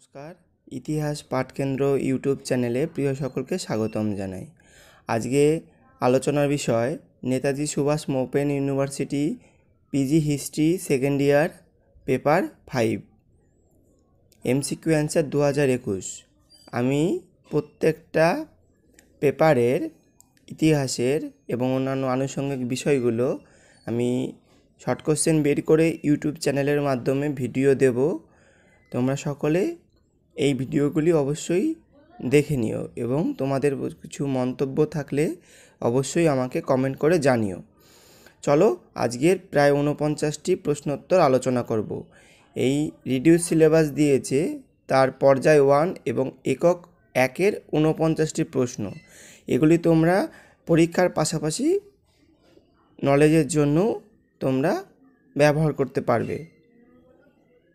নমস্কার ইতিহাস পাঠকেন্দ্র ইউটিউব চ্যানেলে প্রিয় সকলকে স্বাগতম জানাই আজকে আলোচনার বিষয় Netaji Subhash open university PG history second year paper five MCQ answer দু হাজার একুশ আমি প্রত্যেকটা পেপারের ইতিহাসের এবং অন্যান্য আনুষঙ্গিক বিষয়গুলো আমি শর্ট কোশ্চেন বের করে ইউটিউব চ্যানেলের মাধ্যমে ভিডিও দেব তোমরা সকলে এই ভিডিওগুলি অবশ্যই দেখে নিও এবং তোমাদের কিছু মন্তব্য থাকলে অবশ্যই আমাকে কমেন্ট করে জানিও চলো আজকের প্রায় উনপঞ্চাশটি প্রশ্নোত্তর আলোচনা করব এই রিডিউস সিলেবাস দিয়েছে তার পর্যায় ওয়ান এবং একক একের উনপঞ্চাশটি প্রশ্ন এগুলি তোমরা পরীক্ষার পাশাপাশি নলেজের জন্য তোমরা ব্যবহার করতে পারবে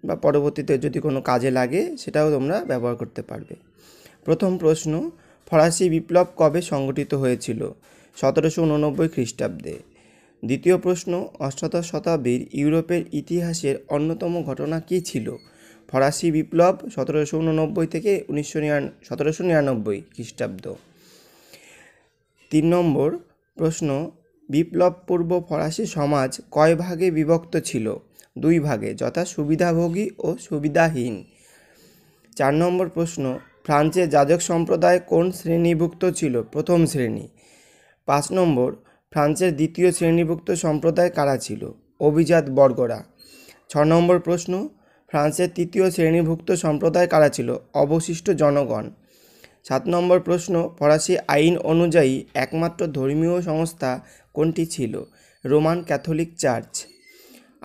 বা পরবর্তীতে যদি কোনো কাজে লাগে সেটাও তোমরা ব্যবহার করতে পারবে প্রথম প্রশ্ন ফরাসি বিপ্লব কবে সংগঠিত হয়েছিল সতেরোশো উননব্বই খ্রিস্টাব্দে দ্বিতীয় প্রশ্ন অষ্টাদশ শতাব্দীর ইউরোপের ইতিহাসের অন্যতম ঘটনা কী ছিল ফরাসি বিপ্লব সতেরোশো উননব্বই থেকে উনিশশো সতেরোশো নিরানব্বই খ্রিস্টাব্দ তিন নম্বর প্রশ্ন বিপ্লব পূর্ব ফরাসি সমাজ কয় ভাগে বিভক্ত ছিল দুই ভাগে যথা সুবিধাভোগী ও সুবিধাহীন চার নম্বর প্রশ্ন ফ্রান্সে যাজক সম্প্রদায় কোন শ্রেণীভুক্ত ছিল প্রথম শ্রেণী পাঁচ নম্বর ফ্রান্সের দ্বিতীয় শ্রেণীভুক্ত সম্প্রদায় কারা ছিল অভিজাত বর্গরা ছ নম্বর প্রশ্ন ফ্রান্সের তৃতীয় শ্রেণীভুক্ত সম্প্রদায় কারা ছিল অবশিষ্ট জনগণ সাত নম্বর প্রশ্ন ফরাসি আইন অনুযায়ী একমাত্র ধর্মীয় সংস্থা কোনটি ছিল রোমান ক্যাথলিক চার্চ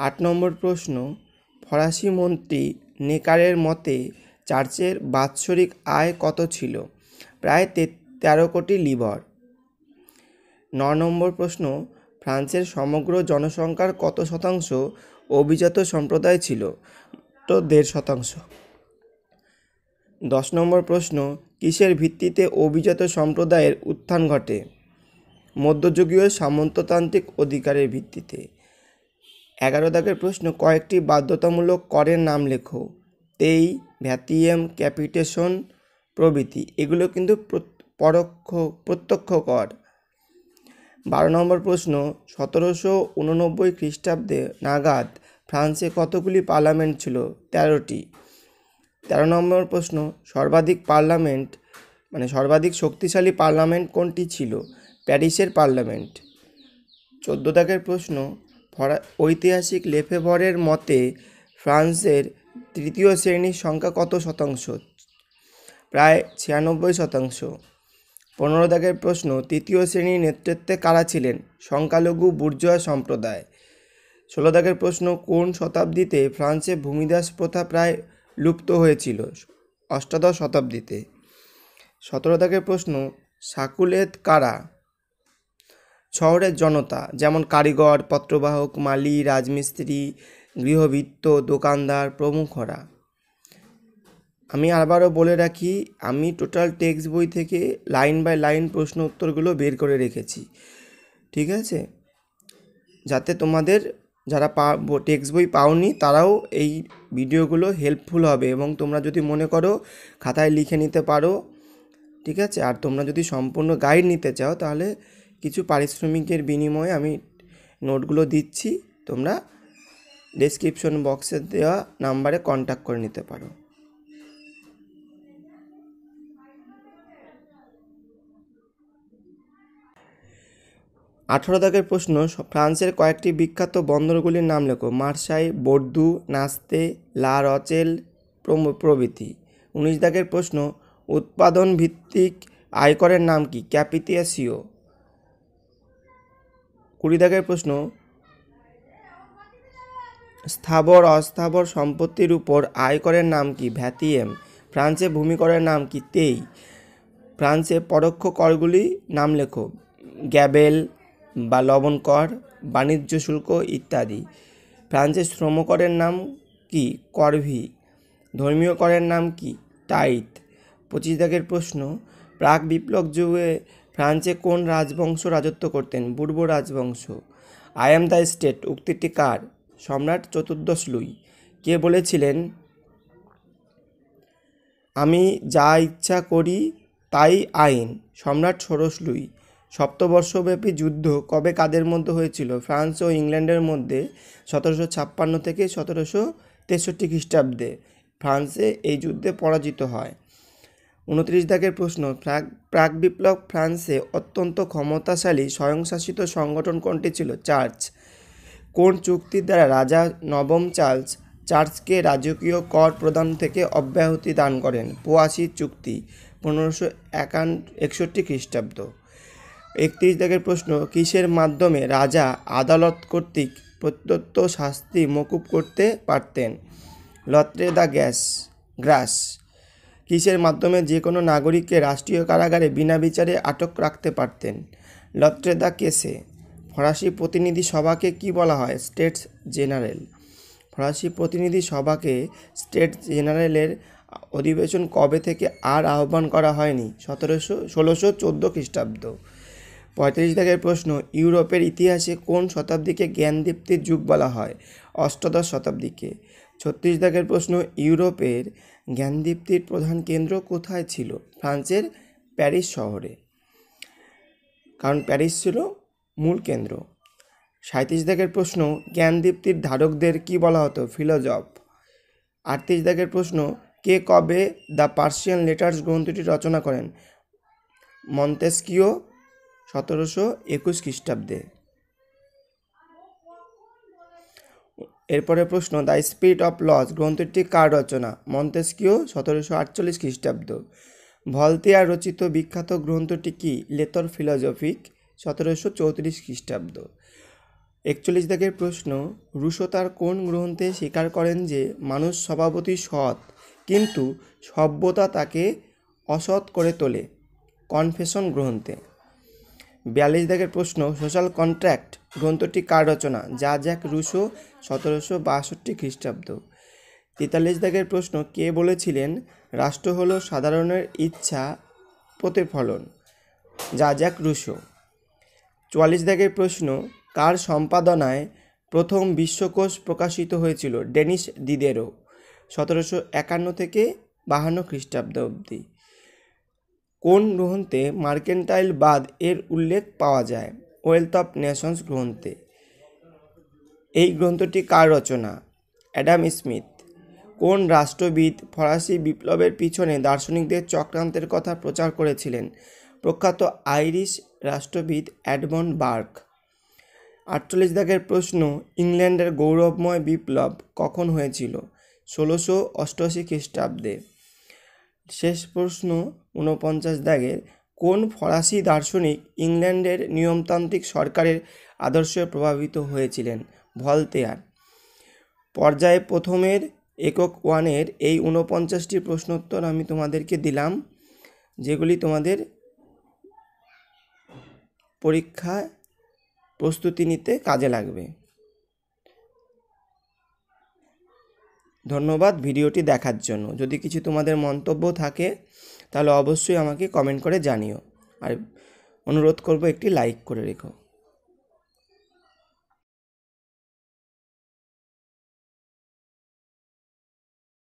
আট নম্বর প্রশ্ন ফরাসি মন্ত্রী নেকারের মতে চার্চের বাৎসরিক আয় কত ছিল প্রায় তেরো কোটি লিভর ন নম্বর প্রশ্ন ফ্রান্সের সমগ্র জনসংখ্যার কত শতাংশ অভিজাত সম্প্রদায় ছিল তো দেড় শতাংশ দশ নম্বর প্রশ্ন কিসের ভিত্তিতে অভিজাত সম্প্রদায়ের উত্থান ঘটে মধ্যযুগীয় সামন্ততান্ত্রিক অধিকারের ভিত্তিতে এগারো দাগের প্রশ্ন কয়েকটি বাধ্যতামূলক করের নাম লেখো তেই ভ্যাতিএম ক্যাপিটেশন প্রভৃতি এগুলো কিন্তু পরোক্ষ প্রত্যক্ষ কর বারো নম্বর প্রশ্ন সতেরোশো উননব্বই খ্রিস্টাব্দে নাগাদ ফ্রান্সে কতগুলি পার্লামেন্ট ছিল তেরোটি তেরো নম্বর প্রশ্ন সর্বাধিক পার্লামেন্ট মানে সর্বাধিক শক্তিশালী পার্লামেন্ট কোনটি ছিল প্যারিসের পার্লামেন্ট চোদ্দ দাগের প্রশ্ন ফরা ঐতিহাসিক লেফেভরের মতে ফ্রান্সের তৃতীয় শ্রেণীর সংখ্যা কত শতাংশ প্রায় ছিয়ানব্বই শতাংশ পনেরো দাগের প্রশ্ন তৃতীয় শ্রেণীর নেতৃত্বে কারা ছিলেন সংখ্যালঘু বুর্জোয়া সম্প্রদায় ষোলো দাগের প্রশ্ন কোন শতাব্দীতে ফ্রান্সে ভূমিদাস প্রথা প্রায় লুপ্ত হয়েছিল অষ্টাদশ শতাব্দীতে সতেরো দাগের প্রশ্ন সাকুলেত কারা শহরের জনতা যেমন কারিগর পত্রবাহক মালি রাজমিস্ত্রি গৃহবৃত্ত দোকানদার প্রমুখরা আমি আবারও বলে রাখি আমি টোটাল টেক্সট বই থেকে লাইন বাই লাইন প্রশ্ন উত্তরগুলো বের করে রেখেছি ঠিক আছে যাতে তোমাদের যারা পা টেক্সট বই পাওনি তারাও এই ভিডিওগুলো হেল্পফুল হবে এবং তোমরা যদি মনে করো খাতায় লিখে নিতে পারো ঠিক আছে আর তোমরা যদি সম্পূর্ণ গাইড নিতে চাও তাহলে কিছু পারিশ্রমিকের বিনিময়ে আমি নোটগুলো দিচ্ছি তোমরা ডেসক্রিপশন বক্সে দেওয়া নাম্বারে কন্ট্যাক্ট করে নিতে পারো আঠারো দাগের প্রশ্ন ফ্রান্সের কয়েকটি বিখ্যাত বন্দরগুলির নাম লেখো মার্সাই বর্দু নাস্তে লা রচেল প্রভৃতি উনিশ দাগের প্রশ্ন উৎপাদন ভিত্তিক আয়করের নাম কি ক্যাপিটিয়াসিও কুড়ি দাগের প্রশ্ন স্থাবর অস্থাবর সম্পত্তির উপর করের নাম কি ভ্যাতিএম ফ্রান্সে ভূমিকরের নাম কি তেই ফ্রান্সে পরোক্ষ করগুলি নাম লেখো গ্যাবেল বা লবণ কর বাণিজ্য শুল্ক ইত্যাদি ফ্রান্সে শ্রমকরের নাম কি করভি ধর্মীয় করের নাম কি টাইট পঁচিশ দাগের প্রশ্ন প্রাক বিপ্লব যুগে ফ্রান্সে কোন রাজবংশ রাজত্ব করতেন বুর্ব রাজবংশ আই এম দ্য স্টেট উক্তিটি কার সম্রাট চতুর্দশ লুই কে বলেছিলেন আমি যা ইচ্ছা করি তাই আইন সম্রাট সরস লুই সপ্তবর্ষব্যাপী যুদ্ধ কবে কাদের মধ্যে হয়েছিল ফ্রান্স ও ইংল্যান্ডের মধ্যে সতেরোশো ছাপ্পান্ন থেকে সতেরোশো তেষট্টি খ্রিস্টাব্দে ফ্রান্সে এই যুদ্ধে পরাজিত হয় উনত্রিশ দাগের প্রশ্ন প্রাক প্রাক বিপ্লব ফ্রান্সে অত্যন্ত ক্ষমতাশালী স্বয়ংশাসিত সংগঠন কোনটি ছিল চার্চ কোন চুক্তির দ্বারা রাজা নবম চার্লস চার্চকে রাজকীয় কর প্রদান থেকে অব্যাহতি দান করেন পোয়াশি চুক্তি পনেরোশো একান একষট্টি খ্রিস্টাব্দ একত্রিশ দাগের প্রশ্ন কিসের মাধ্যমে রাজা আদালত কর্তৃক প্রত্যত্ত শাস্তি মকুব করতে পারতেন লত্রে দ্য গ্যাস গ্রাস কিসের মাধ্যমে যে কোনো নাগরিককে রাষ্ট্রীয় কারাগারে বিনা বিচারে আটক রাখতে পারতেন লত্রে দ্য কেসে ফরাসি প্রতিনিধি সভাকে কি বলা হয় স্টেটস জেনারেল ফরাসি প্রতিনিধি সভাকে স্টেট জেনারেলের অধিবেশন কবে থেকে আর আহ্বান করা হয়নি সতেরোশো ষোলোশো চোদ্দো খ্রিস্টাব্দ পঁয়ত্রিশ দাগের প্রশ্ন ইউরোপের ইতিহাসে কোন শতাব্দীকে জ্ঞানদীপ্তির যুগ বলা হয় অষ্টাদশ শতাব্দীকে ছত্রিশ দাগের প্রশ্ন ইউরোপের জ্ঞানদীপ্তির প্রধান কেন্দ্র কোথায় ছিল ফ্রান্সের প্যারিস শহরে কারণ প্যারিস ছিল মূল কেন্দ্র সাঁত্রিশ দাগের প্রশ্ন জ্ঞানদীপ্তির ধারকদের কি বলা হতো ফিলোজফ আটত্রিশ দাগের প্রশ্ন কে কবে দ্য পার্সিয়ান লেটার্স গ্রন্থটি রচনা করেন মন্তেস্কিও সতেরোশো একুশ খ্রিস্টাব্দে এরপরে প্রশ্ন দ্য স্পিরিট অফ লস গ্রন্থটি কার রচনা মন্তেস্কিও সতেরোশো আটচল্লিশ খ্রিস্টাব্দ ভলতিয়ার রচিত বিখ্যাত গ্রন্থটি কি লেতর ফিলজফিক সতেরোশো চৌত্রিশ খ্রিস্টাব্দ একচল্লিশ দাগের প্রশ্ন রুশো তার কোন গ্রন্থে স্বীকার করেন যে মানুষ স্বভাবতই সৎ কিন্তু সভ্যতা তাকে অসৎ করে তোলে কনফেশন গ্রন্থে বিয়াল্লিশ দাগের প্রশ্ন সোশ্যাল কন্ট্রাক্ট গ্রন্থটি কার রচনা যা জ্যাক রুশো সতেরোশো বাষট্টি খ্রিস্টাব্দ তেতাল্লিশ দাগের প্রশ্ন কে বলেছিলেন রাষ্ট্র হলো সাধারণের ইচ্ছা প্রতিফলন যা জ্যাক রুশো চুয়াল্লিশ দাগের প্রশ্ন কার সম্পাদনায় প্রথম বিশ্বকোষ প্রকাশিত হয়েছিল ডেনিস দিদেরও সতেরোশো একান্ন থেকে বাহান্ন খ্রিস্টাব্দ অবধি কোন গ্রন্থে মার্কেন্টাইল বাদ এর উল্লেখ পাওয়া যায় ওয়েলথ অফ নেশনস গ্রন্থে এই গ্রন্থটি কার রচনা অ্যাডাম স্মিথ কোন রাষ্ট্রবিদ ফরাসি বিপ্লবের পিছনে দার্শনিকদের চক্রান্তের কথা প্রচার করেছিলেন প্রখ্যাত আইরিশ রাষ্ট্রবিদ অ্যাডমন বার্ক আটচল্লিশ দাগের প্রশ্ন ইংল্যান্ডের গৌরবময় বিপ্লব কখন হয়েছিল ষোলোশো অষ্টআশি খ্রিস্টাব্দে শেষ প্রশ্ন ঊনপঞ্চাশ দাগের কোন ফরাসি দার্শনিক ইংল্যান্ডের নিয়মতান্ত্রিক সরকারের আদর্শে প্রভাবিত হয়েছিলেন ভলতেয়ার পর্যায়ে প্রথমের একক ওয়ানের এই ঊনপঞ্চাশটি প্রশ্নোত্তর আমি তোমাদেরকে দিলাম যেগুলি তোমাদের পরীক্ষা প্রস্তুতি নিতে কাজে লাগবে ধন্যবাদ ভিডিওটি দেখার জন্য যদি কিছু তোমাদের মন্তব্য থাকে তাহলে অবশ্যই আমাকে কমেন্ট করে জানিও আর অনুরোধ করব একটি লাইক করে রেখো